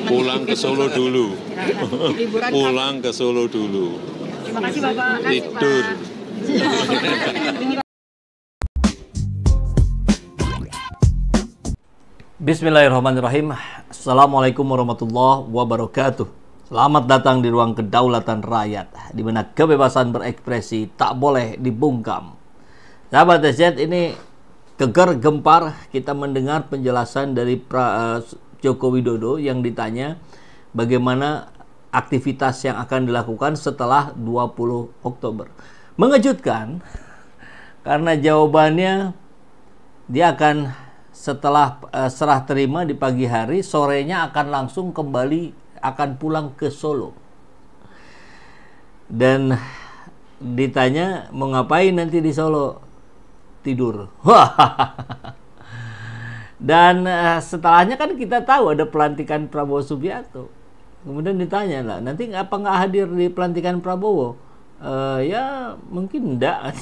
pulang ke Solo dulu. pulang ke Solo dulu. Terima kasih Bapak. Tidur. Bismillahirrahmanirrahim. Assalamualaikum warahmatullahi wabarakatuh. Selamat datang di ruang kedaulatan rakyat, di mana kebebasan berekspresi tak boleh dibungkam. Sahabat SZ, ini keger gempar kita mendengar penjelasan dari pra, uh, Joko Widodo yang ditanya bagaimana aktivitas yang akan dilakukan setelah 20 Oktober. Mengejutkan karena jawabannya dia akan setelah uh, serah terima di pagi hari, sorenya akan langsung kembali akan pulang ke Solo. Dan ditanya mengapain nanti di Solo? Tidur. Dan uh, setelahnya kan kita tahu ada pelantikan Prabowo Subianto. Kemudian ditanya lah, nanti apa nggak hadir di pelantikan Prabowo? Uh, ya mungkin enggak.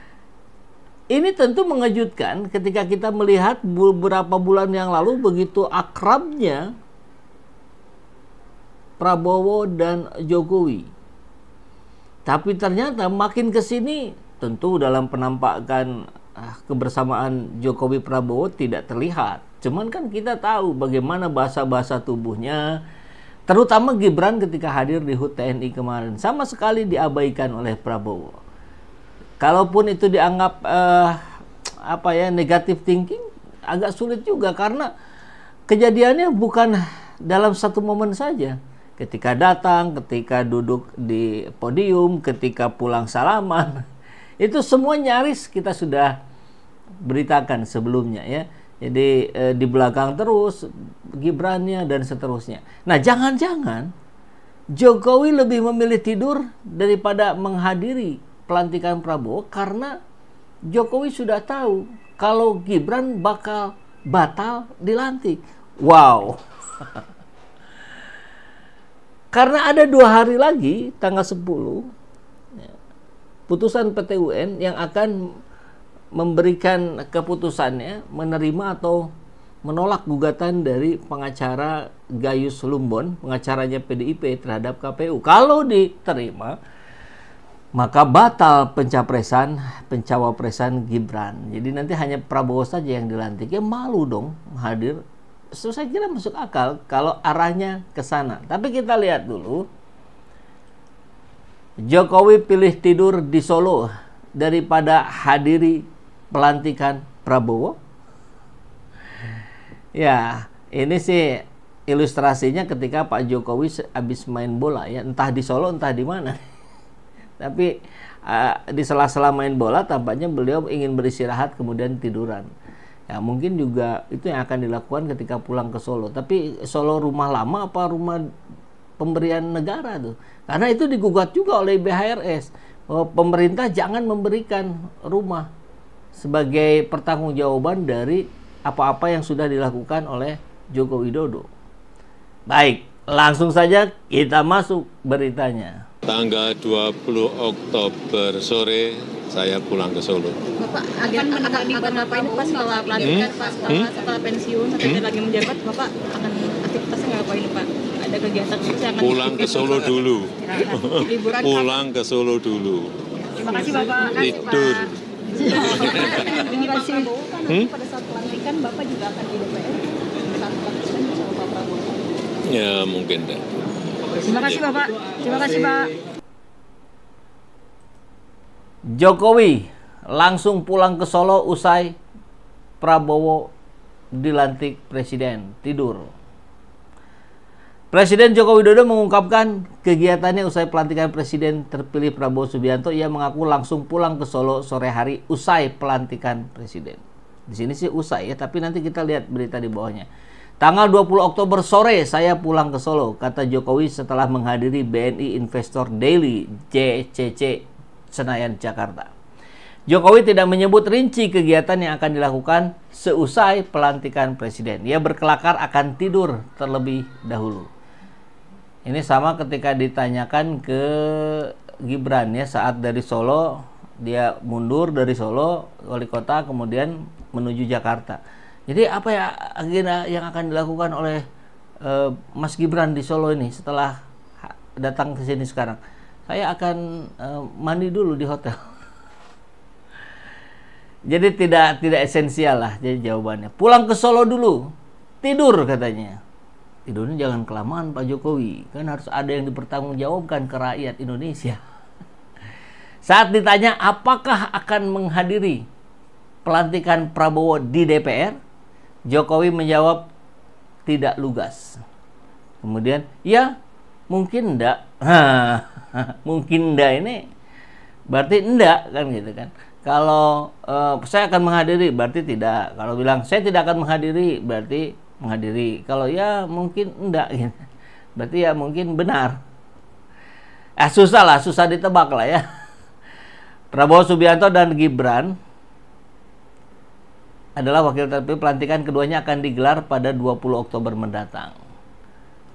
Ini tentu mengejutkan ketika kita melihat beberapa bulan yang lalu begitu akrabnya Prabowo dan Jokowi. Tapi ternyata makin ke sini tentu dalam penampakan ah, kebersamaan Jokowi Prabowo tidak terlihat. Cuman kan kita tahu bagaimana bahasa-bahasa tubuhnya, terutama Gibran ketika hadir di HUT TNI kemarin, sama sekali diabaikan oleh Prabowo. Kalaupun itu dianggap eh, apa ya negatif thinking, agak sulit juga karena kejadiannya bukan dalam satu momen saja. Ketika datang, ketika duduk di podium, ketika pulang salaman, itu semua nyaris kita sudah beritakan sebelumnya ya. Jadi e, di belakang terus Gibrannya dan seterusnya. Nah, jangan-jangan Jokowi lebih memilih tidur daripada menghadiri pelantikan Prabowo karena Jokowi sudah tahu kalau Gibran bakal batal dilantik. Wow. karena ada dua hari lagi tanggal 10 putusan PTUN yang akan memberikan keputusannya menerima atau menolak gugatan dari pengacara Gayus Lumbon, pengacaranya PDIP terhadap KPU. Kalau diterima, maka batal pencapresan, pencawapresan Gibran. Jadi nanti hanya Prabowo saja yang dilantik. Ya malu dong hadir. So, saya kira masuk akal kalau arahnya ke sana. Tapi kita lihat dulu Jokowi pilih tidur di Solo daripada hadiri pelantikan Prabowo? Ya, ini sih ilustrasinya ketika Pak Jokowi habis main bola ya, entah di Solo entah di mana. Tapi uh, di sela-sela main bola tampaknya beliau ingin beristirahat kemudian tiduran. Ya, mungkin juga itu yang akan dilakukan ketika pulang ke Solo. Tapi Solo rumah lama apa rumah pemberian negara tuh. Karena itu digugat juga oleh BHRS bahwa oh, pemerintah jangan memberikan rumah sebagai pertanggungjawaban dari apa-apa yang sudah dilakukan oleh Joko Widodo. Baik, langsung saja kita masuk beritanya. Tanggal 20 Oktober sore saya pulang ke Solo. Bapak akan Bapak ini pas setelah pelantikan hmm? pas setelah, hmm? setelah pensiun sampai hmm? lagi menjabat Bapak akan aktivitasnya ngapain Pak? ada kegiatan saya pulang ke Solo dulu. Liburan pulang ke Solo dulu. Terima kasih Bapak. Tidur. Terima kasih. Hmm? Pada saat pelantikan Bapak juga akan di DPR. Saat pelantikan Pak Prabowo. Ya mungkin deh. Terima kasih Bapak. Terima kasih Pak. Jokowi langsung pulang ke Solo usai Prabowo dilantik presiden tidur. Presiden Joko Widodo mengungkapkan kegiatannya usai pelantikan Presiden terpilih Prabowo Subianto. Ia mengaku langsung pulang ke Solo sore hari usai pelantikan Presiden. Di sini sih usai ya, tapi nanti kita lihat berita di bawahnya. Tanggal 20 Oktober sore saya pulang ke Solo, kata Jokowi setelah menghadiri BNI Investor Daily JCC Senayan, Jakarta. Jokowi tidak menyebut rinci kegiatan yang akan dilakukan seusai pelantikan presiden. Ia berkelakar akan tidur terlebih dahulu. Ini sama ketika ditanyakan ke Gibran ya saat dari Solo dia mundur dari Solo wali kota kemudian menuju Jakarta. Jadi apa ya agenda yang akan dilakukan oleh uh, Mas Gibran di Solo ini setelah datang ke sini sekarang? Saya akan uh, mandi dulu di hotel. Jadi tidak tidak esensial lah jadi jawabannya. Pulang ke Solo dulu. Tidur katanya tidurnya jangan kelamaan Pak Jokowi kan harus ada yang dipertanggungjawabkan ke rakyat Indonesia saat ditanya apakah akan menghadiri pelantikan Prabowo di DPR Jokowi menjawab tidak lugas kemudian ya mungkin ndak mungkin ndak ini berarti ndak kan gitu kan kalau uh, saya akan menghadiri berarti tidak kalau bilang saya tidak akan menghadiri berarti menghadiri kalau ya mungkin enggak gitu. berarti ya mungkin benar eh susah lah susah ditebak lah ya Prabowo Subianto dan Gibran adalah wakil terpilih pelantikan keduanya akan digelar pada 20 Oktober mendatang.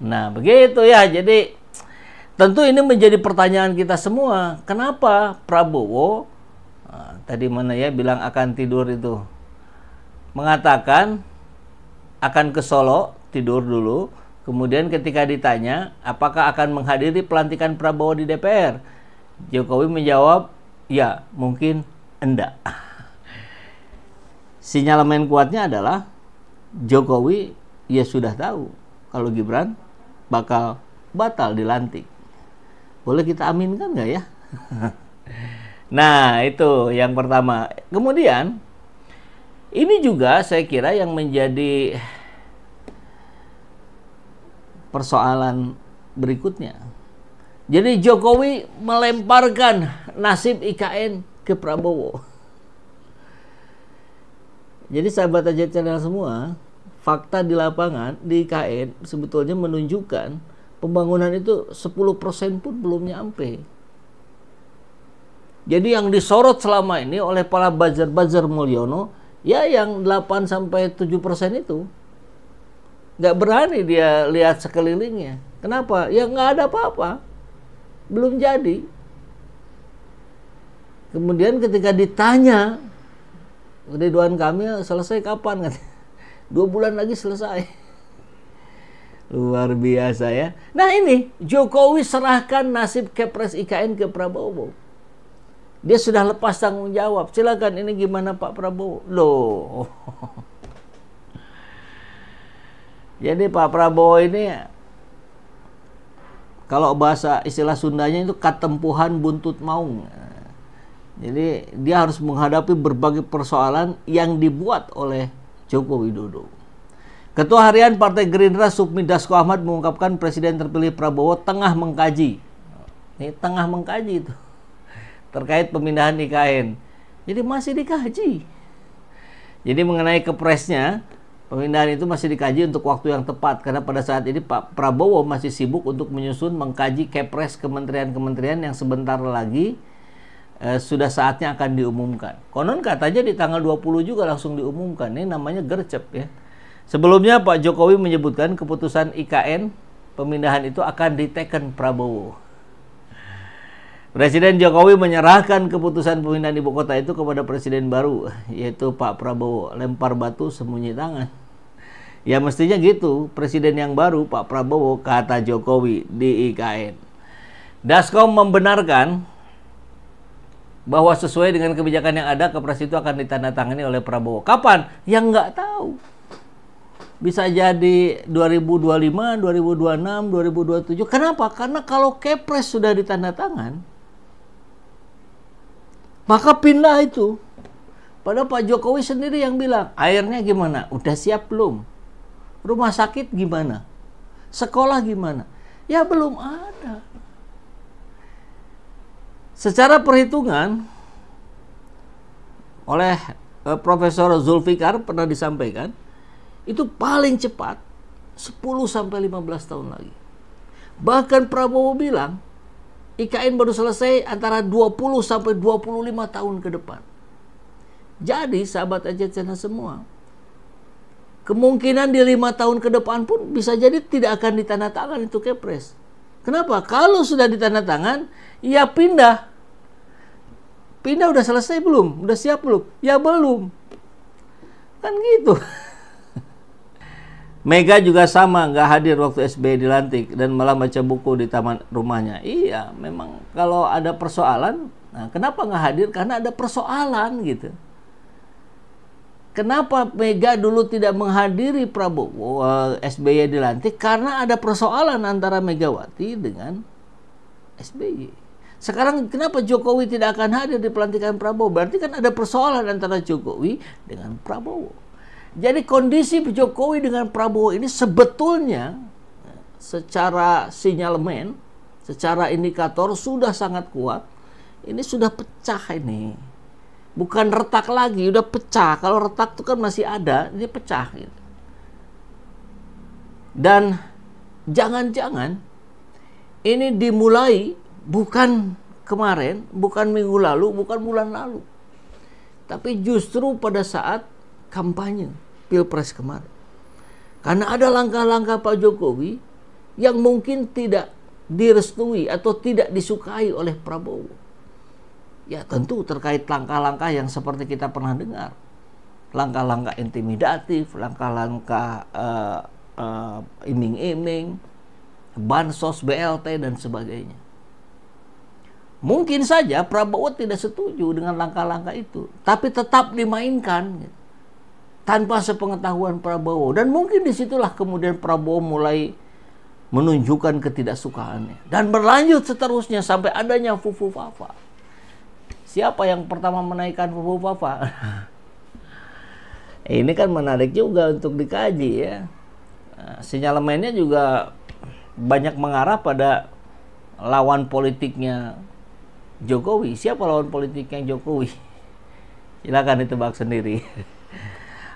Nah, begitu ya. Jadi tentu ini menjadi pertanyaan kita semua. Kenapa Prabowo eh, tadi mana ya bilang akan tidur itu mengatakan akan ke Solo tidur dulu. Kemudian ketika ditanya apakah akan menghadiri pelantikan Prabowo di DPR, Jokowi menjawab, "Ya, mungkin enggak." Sinyalemen kuatnya adalah Jokowi ya sudah tahu kalau Gibran bakal batal dilantik. Boleh kita aminkan nggak ya? nah, itu yang pertama. Kemudian ini juga saya kira yang menjadi persoalan berikutnya. Jadi Jokowi melemparkan nasib IKN ke Prabowo. Jadi sahabat aja channel semua, fakta di lapangan di IKN sebetulnya menunjukkan pembangunan itu 10% pun belum nyampe. Jadi yang disorot selama ini oleh para buzzer-buzzer Mulyono, ya yang 8 sampai 7% itu nggak berani dia lihat sekelilingnya. Kenapa? Ya nggak ada apa-apa, belum jadi. Kemudian ketika ditanya, Ridwan Kamil selesai kapan? Dua bulan lagi selesai. Luar biasa ya. Nah ini, Jokowi serahkan nasib Kepres IKN ke Prabowo. Dia sudah lepas tanggung jawab. Silakan ini gimana Pak Prabowo? Loh. Jadi Pak Prabowo ini kalau bahasa istilah Sundanya itu katempuhan buntut maung. Jadi dia harus menghadapi berbagai persoalan yang dibuat oleh Joko Widodo. Ketua Harian Partai Gerindra Submi Dasko Ahmad mengungkapkan Presiden terpilih Prabowo tengah mengkaji. Ini tengah mengkaji itu terkait pemindahan IKN. Jadi masih dikaji. Jadi mengenai kepresnya, Pemindahan itu masih dikaji untuk waktu yang tepat karena pada saat ini Pak Prabowo masih sibuk untuk menyusun mengkaji kepres kementerian-kementerian yang sebentar lagi eh, sudah saatnya akan diumumkan. Konon katanya di tanggal 20 juga langsung diumumkan. Ini namanya gercep ya. Sebelumnya Pak Jokowi menyebutkan keputusan IKN pemindahan itu akan diteken Prabowo. Presiden Jokowi menyerahkan keputusan pemindahan ibu kota itu kepada presiden baru, yaitu Pak Prabowo. Lempar batu sembunyi tangan. Ya mestinya gitu, presiden yang baru Pak Prabowo kata Jokowi di IKN. Dasko membenarkan bahwa sesuai dengan kebijakan yang ada, kepres itu akan ditandatangani oleh Prabowo. Kapan? Yang nggak tahu. Bisa jadi 2025, 2026, 2027. Kenapa? Karena kalau kepres sudah ditandatangan, maka pindah itu. Padahal Pak Jokowi sendiri yang bilang, airnya gimana? Udah siap belum? Rumah sakit gimana? Sekolah gimana? Ya belum ada. Secara perhitungan oleh eh, Profesor Zulfikar pernah disampaikan, itu paling cepat 10 sampai 15 tahun lagi. Bahkan Prabowo bilang IKN baru selesai antara 20 sampai 25 tahun ke depan. Jadi sahabat Ajacena semua, kemungkinan di lima tahun ke depan pun bisa jadi tidak akan ditandatangan itu kepres. Kenapa? Kalau sudah ditandatangan, ya pindah. Pindah udah selesai belum? Udah siap belum? Ya belum. Kan gitu. Mega juga sama, nggak hadir waktu SBY dilantik dan malah baca buku di taman rumahnya. Iya, memang kalau ada persoalan, nah kenapa nggak hadir? Karena ada persoalan gitu. Kenapa Mega dulu tidak menghadiri Prabowo eh, SBY dilantik? Karena ada persoalan antara Megawati dengan SBY. Sekarang kenapa Jokowi tidak akan hadir di pelantikan Prabowo? Berarti kan ada persoalan antara Jokowi dengan Prabowo. Jadi kondisi Jokowi dengan Prabowo ini sebetulnya secara sinyalemen, secara indikator sudah sangat kuat. Ini sudah pecah ini. Bukan retak lagi, udah pecah. Kalau retak itu kan masih ada, ini pecah gitu. Dan jangan-jangan ini dimulai bukan kemarin, bukan minggu lalu, bukan bulan lalu. Tapi justru pada saat kampanye Pilpres kemarin. Karena ada langkah-langkah Pak Jokowi yang mungkin tidak direstui atau tidak disukai oleh Prabowo. Ya tentu terkait langkah-langkah yang seperti kita pernah dengar. Langkah-langkah intimidatif, langkah-langkah uh, uh, iming-iming, bansos, BLT, dan sebagainya. Mungkin saja Prabowo tidak setuju dengan langkah-langkah itu, tapi tetap dimainkan. Gitu tanpa sepengetahuan Prabowo dan mungkin disitulah kemudian Prabowo mulai menunjukkan ketidaksukaannya dan berlanjut seterusnya sampai adanya Fufu Fafa. Siapa yang pertama menaikkan Fufu Fafa? Ini kan menarik juga untuk dikaji ya. Nah, sinyalemennya juga banyak mengarah pada lawan politiknya Jokowi. Siapa lawan politiknya Jokowi? Silakan ditebak sendiri.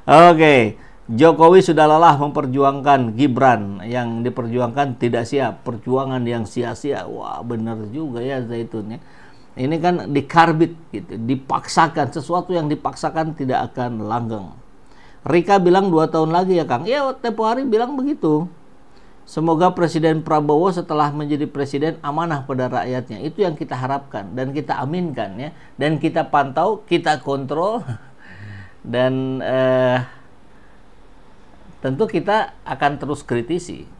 Oke, Jokowi sudah lelah memperjuangkan Gibran yang diperjuangkan tidak siap, perjuangan yang sia-sia. Wah, benar juga ya zaitunnya. Ini kan dikarbit gitu, dipaksakan sesuatu yang dipaksakan tidak akan langgeng. Rika bilang dua tahun lagi ya Kang. Iya tempo hari bilang begitu. Semoga Presiden Prabowo setelah menjadi presiden amanah pada rakyatnya. Itu yang kita harapkan dan kita aminkan ya. Dan kita pantau, kita kontrol dan eh, tentu kita akan terus kritisi